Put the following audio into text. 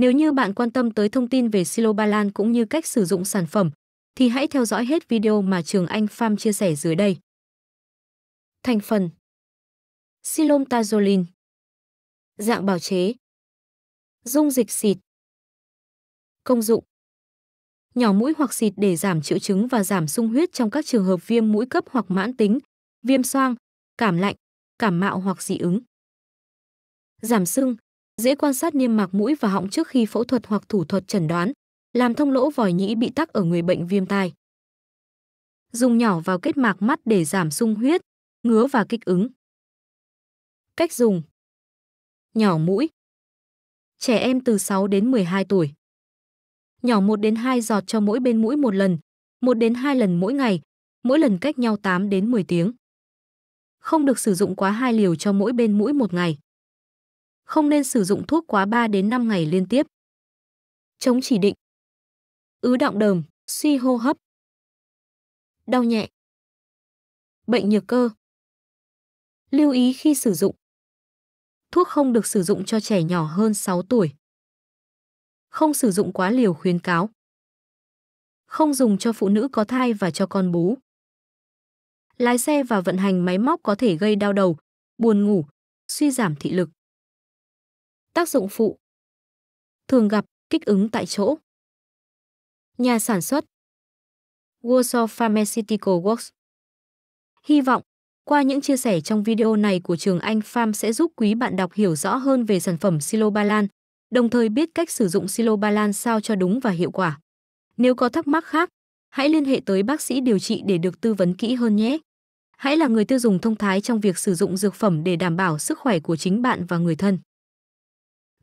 Nếu như bạn quan tâm tới thông tin về silo Ba Lan cũng như cách sử dụng sản phẩm, thì hãy theo dõi hết video mà Trường Anh Farm chia sẻ dưới đây. Thành phần Silom tazolin Dạng bào chế Dung dịch xịt Công dụng Nhỏ mũi hoặc xịt để giảm triệu chứng và giảm sung huyết trong các trường hợp viêm mũi cấp hoặc mãn tính, viêm xoang, cảm lạnh, cảm mạo hoặc dị ứng. Giảm sưng, dễ quan sát niêm mạc mũi và họng trước khi phẫu thuật hoặc thủ thuật chẩn đoán, làm thông lỗ vòi nhĩ bị tắc ở người bệnh viêm tai. Dùng nhỏ vào kết mạc mắt để giảm sung huyết, ngứa và kích ứng. Cách dùng Nhỏ mũi Trẻ em từ 6 đến 12 tuổi Nhỏ 1 đến 2 giọt cho mỗi bên mũi một lần, 1 đến 2 lần mỗi ngày, mỗi lần cách nhau 8 đến 10 tiếng. Không được sử dụng quá hai liều cho mỗi bên mũi một ngày không nên sử dụng thuốc quá 3 đến 5 ngày liên tiếp. Chống chỉ định. Ứ động đờm, suy hô hấp. Đau nhẹ. Bệnh nhược cơ. Lưu ý khi sử dụng. Thuốc không được sử dụng cho trẻ nhỏ hơn 6 tuổi. Không sử dụng quá liều khuyến cáo. Không dùng cho phụ nữ có thai và cho con bú. Lái xe và vận hành máy móc có thể gây đau đầu, buồn ngủ, suy giảm thị lực. Tác dụng phụ Thường gặp kích ứng tại chỗ. Nhà sản xuất Warsaw Pharmaceutical Works Hy vọng, qua những chia sẻ trong video này của trường Anh Pham sẽ giúp quý bạn đọc hiểu rõ hơn về sản phẩm Silobalan, đồng thời biết cách sử dụng Silobalan sao cho đúng và hiệu quả. Nếu có thắc mắc khác, hãy liên hệ tới bác sĩ điều trị để được tư vấn kỹ hơn nhé. Hãy là người tiêu dùng thông thái trong việc sử dụng dược phẩm để đảm bảo sức khỏe của chính bạn và người thân.